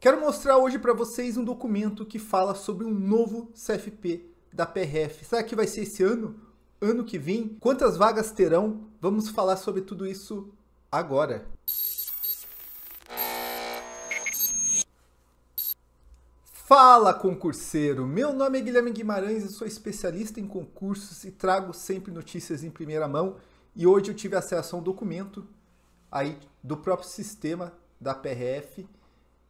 Quero mostrar hoje para vocês um documento que fala sobre um novo CFP da PRF. Será que vai ser esse ano? Ano que vem? Quantas vagas terão? Vamos falar sobre tudo isso agora. Fala concurseiro! Meu nome é Guilherme Guimarães, eu sou especialista em concursos e trago sempre notícias em primeira mão. E hoje eu tive acesso a um documento aí do próprio sistema da PRF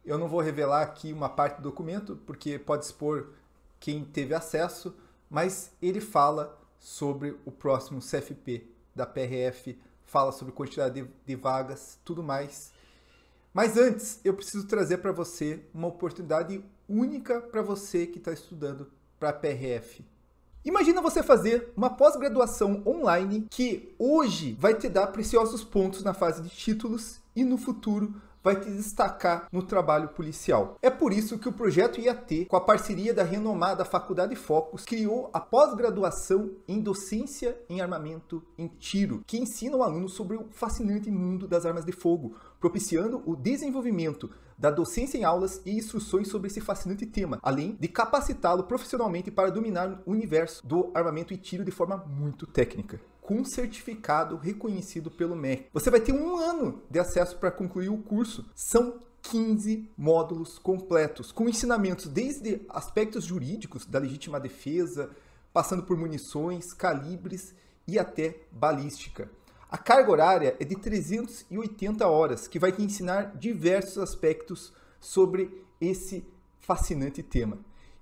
eu não vou revelar aqui uma parte do documento, porque pode expor quem teve acesso, mas ele fala sobre o próximo CFP da PRF, fala sobre quantidade de, de vagas, tudo mais. Mas antes, eu preciso trazer para você uma oportunidade única para você que está estudando para a PRF. Imagina você fazer uma pós-graduação online que hoje vai te dar preciosos pontos na fase de títulos e no futuro vai te destacar no trabalho policial. É por isso que o projeto IAT, com a parceria da renomada Faculdade Focus, criou a pós-graduação em docência em armamento em tiro, que ensina o aluno sobre o fascinante mundo das armas de fogo, propiciando o desenvolvimento da docência em aulas e instruções sobre esse fascinante tema, além de capacitá-lo profissionalmente para dominar o universo do armamento e tiro de forma muito técnica com certificado reconhecido pelo MEC. Você vai ter um ano de acesso para concluir o curso. São 15 módulos completos, com ensinamentos desde aspectos jurídicos da legítima defesa, passando por munições, calibres e até balística. A carga horária é de 380 horas, que vai te ensinar diversos aspectos sobre esse fascinante tema.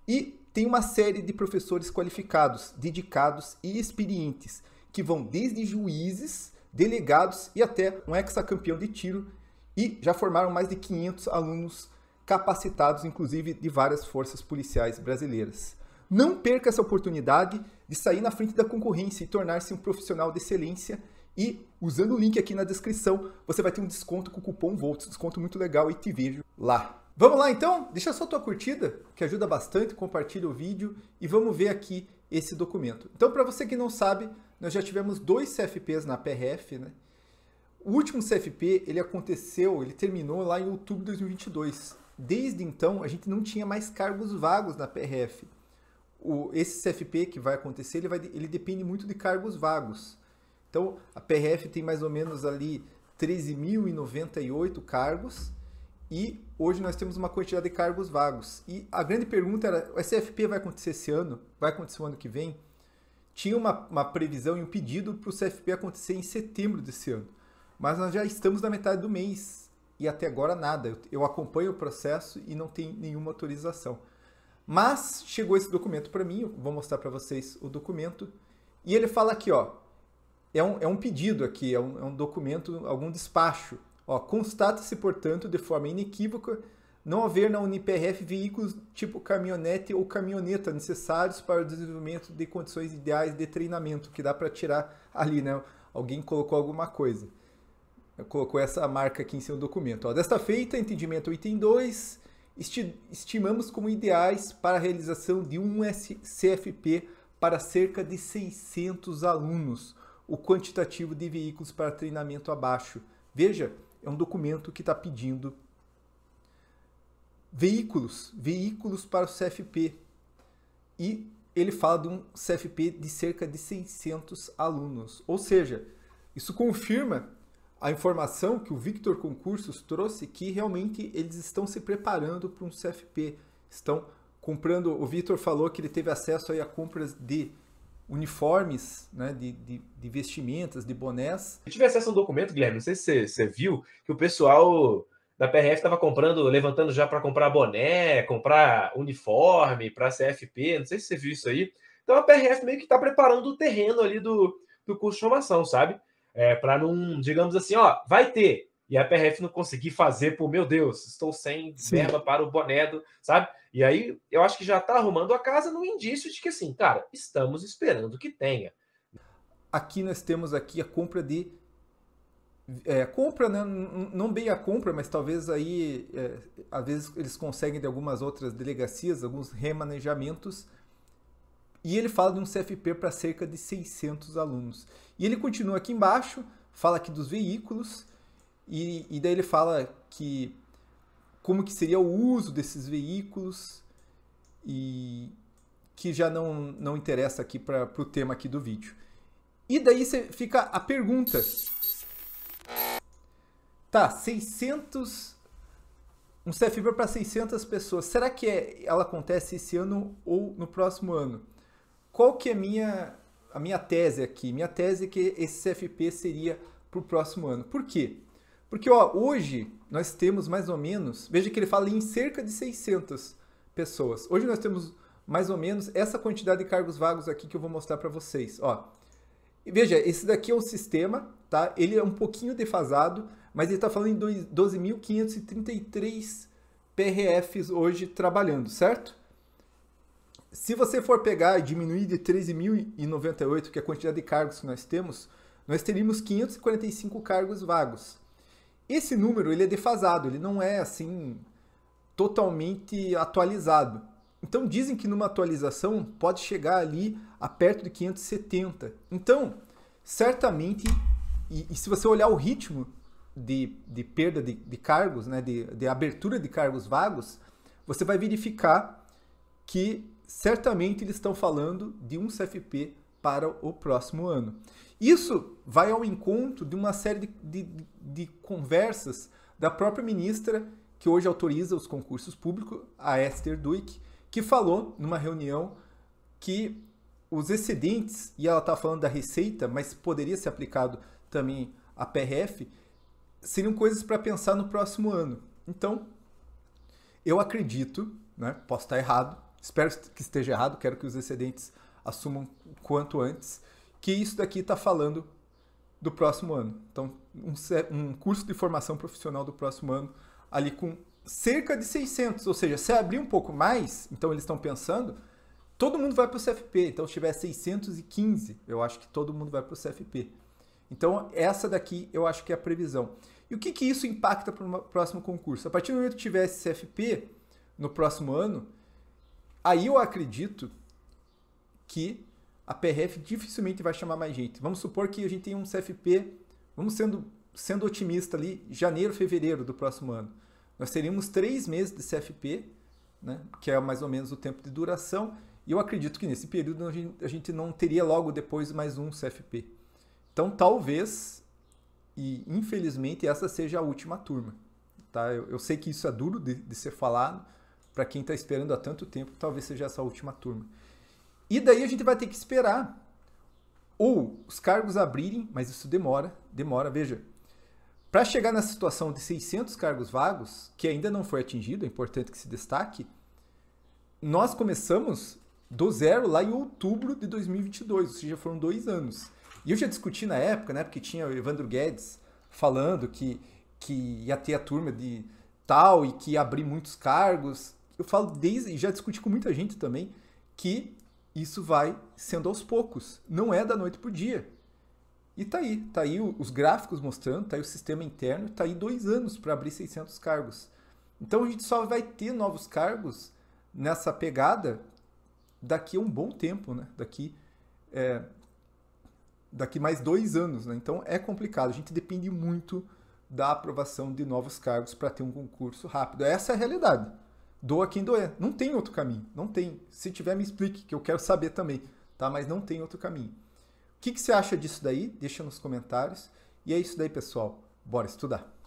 E tem uma série de professores qualificados, dedicados e experientes que vão desde juízes, delegados e até um ex-campeão de tiro e já formaram mais de 500 alunos capacitados, inclusive de várias forças policiais brasileiras. Não perca essa oportunidade de sair na frente da concorrência e tornar-se um profissional de excelência. E usando o link aqui na descrição, você vai ter um desconto com o cupom VOLTS, desconto muito legal e te vejo lá. Vamos lá então? Deixa só a tua curtida, que ajuda bastante, compartilha o vídeo e vamos ver aqui esse documento. Então, para você que não sabe, nós já tivemos dois CFPs na PRF, né? O último CFP, ele aconteceu, ele terminou lá em outubro de 2022. Desde então, a gente não tinha mais cargos vagos na PRF. O, esse CFP que vai acontecer, ele, vai, ele depende muito de cargos vagos. Então, a PRF tem mais ou menos ali 13.098 cargos e hoje nós temos uma quantidade de cargos vagos. E a grande pergunta era, o CFP vai acontecer esse ano? Vai acontecer o ano que vem? tinha uma, uma previsão e um pedido para o CFP acontecer em setembro desse ano. Mas nós já estamos na metade do mês e até agora nada. Eu, eu acompanho o processo e não tem nenhuma autorização. Mas chegou esse documento para mim, vou mostrar para vocês o documento. E ele fala aqui, ó, é um, é um pedido aqui, é um, é um documento, algum despacho. Ó, constata-se, portanto, de forma inequívoca não haver na UniPRF veículos tipo caminhonete ou caminhoneta necessários para o desenvolvimento de condições ideais de treinamento, que dá para tirar ali, né? Alguém colocou alguma coisa. Colocou essa marca aqui em seu documento. Ó, desta feita, entendimento item 2, esti estimamos como ideais para a realização de um CFP para cerca de 600 alunos, o quantitativo de veículos para treinamento abaixo. Veja, é um documento que está pedindo veículos, veículos para o CFP. E ele fala de um CFP de cerca de 600 alunos. Ou seja, isso confirma a informação que o Victor Concursos trouxe que realmente eles estão se preparando para um CFP, estão comprando, o Victor falou que ele teve acesso aí a compras de uniformes, né, de, de, de vestimentas, de bonés. Eu tive acesso a um documento, Guilherme, não sei se você, você viu, que o pessoal da PRF estava comprando, levantando já para comprar boné, comprar uniforme para CFP, não sei se você viu isso aí. Então a PRF meio que está preparando o terreno ali do, do curso de formação, sabe? É, para não, digamos assim, ó, vai ter. E a PRF não conseguir fazer, por meu Deus, estou sem verba para o boné, do, sabe? E aí eu acho que já está arrumando a casa no indício de que assim, cara, estamos esperando que tenha. Aqui nós temos aqui a compra de é, compra, né? não bem a compra, mas talvez aí, é, às vezes eles conseguem de algumas outras delegacias, alguns remanejamentos, e ele fala de um CFP para cerca de 600 alunos. E ele continua aqui embaixo, fala aqui dos veículos, e, e daí ele fala que como que seria o uso desses veículos, e que já não, não interessa aqui para o tema aqui do vídeo. E daí fica a pergunta, Tá, 600 um CFP para 600 pessoas. Será que é, ela acontece esse ano ou no próximo ano? Qual que é minha, a minha tese aqui? Minha tese é que esse CFP seria para o próximo ano. Por quê? Porque ó, hoje nós temos mais ou menos, veja que ele fala em cerca de 600 pessoas. Hoje nós temos mais ou menos essa quantidade de cargos vagos aqui que eu vou mostrar para vocês. Ó. Veja, esse daqui é um sistema, tá? ele é um pouquinho defasado, mas ele está falando em 12.533 PRFs hoje trabalhando, certo? Se você for pegar e diminuir de 13.098, que é a quantidade de cargos que nós temos, nós teríamos 545 cargos vagos. Esse número ele é defasado, ele não é assim totalmente atualizado. Então dizem que numa atualização pode chegar ali a perto de 570. Então, certamente, e, e se você olhar o ritmo de, de perda de, de cargos, né, de, de abertura de cargos vagos, você vai verificar que certamente eles estão falando de um CFP para o próximo ano. Isso vai ao encontro de uma série de, de, de, conversas da própria ministra que hoje autoriza os concursos públicos, a Esther Duick, que falou numa reunião que os excedentes, e ela está falando da receita, mas poderia ser aplicado também a PRF, seriam coisas para pensar no próximo ano. Então, eu acredito, né? Posso estar errado, espero que esteja errado, quero que os excedentes assumam quanto antes, que isso daqui está falando do próximo ano. Então, um, um, curso de formação profissional do próximo ano, ali com cerca de 600, ou seja, se abrir um pouco mais, então eles estão pensando, todo mundo vai para o CFP. Então, se tiver 615, eu acho que todo mundo vai para o CFP. Então, essa daqui eu acho que é a previsão. E o que, que isso impacta para o próximo concurso? A partir do momento que tiver esse CFP no próximo ano, aí eu acredito que a PRF dificilmente vai chamar mais gente. Vamos supor que a gente tem um CFP, vamos sendo, sendo otimista ali, janeiro, fevereiro do próximo ano. Nós teríamos três meses de CFP, né, que é mais ou menos o tempo de duração, e eu acredito que nesse período a gente não teria logo depois mais um CFP. Então talvez, e infelizmente, essa seja a última turma. Tá? Eu, eu sei que isso é duro de, de ser falado, para quem está esperando há tanto tempo, talvez seja essa última turma. E daí a gente vai ter que esperar ou os cargos abrirem, mas isso demora, demora, veja. Para chegar na situação de 600 cargos vagos, que ainda não foi atingido, é importante que se destaque, nós começamos do zero lá em outubro de 2022, ou seja, foram dois anos. E eu já discuti na época, né, porque tinha o Evandro Guedes falando que, que ia ter a turma de tal e que ia abrir muitos cargos. Eu falo desde, e já discuti com muita gente também, que isso vai sendo aos poucos, não é da noite para o dia. E tá aí, tá aí os gráficos mostrando, tá aí o sistema interno, tá aí dois anos para abrir 600 cargos. Então a gente só vai ter novos cargos nessa pegada daqui a um bom tempo, né? Daqui é, daqui mais dois anos, né? Então é complicado. A gente depende muito da aprovação de novos cargos para ter um concurso rápido. Essa é a realidade. Doa quem doer. Não tem outro caminho. Não tem. Se tiver, me explique, que eu quero saber também. Tá? Mas não tem outro caminho. O que, que você acha disso daí? Deixa nos comentários. E é isso daí, pessoal. Bora estudar!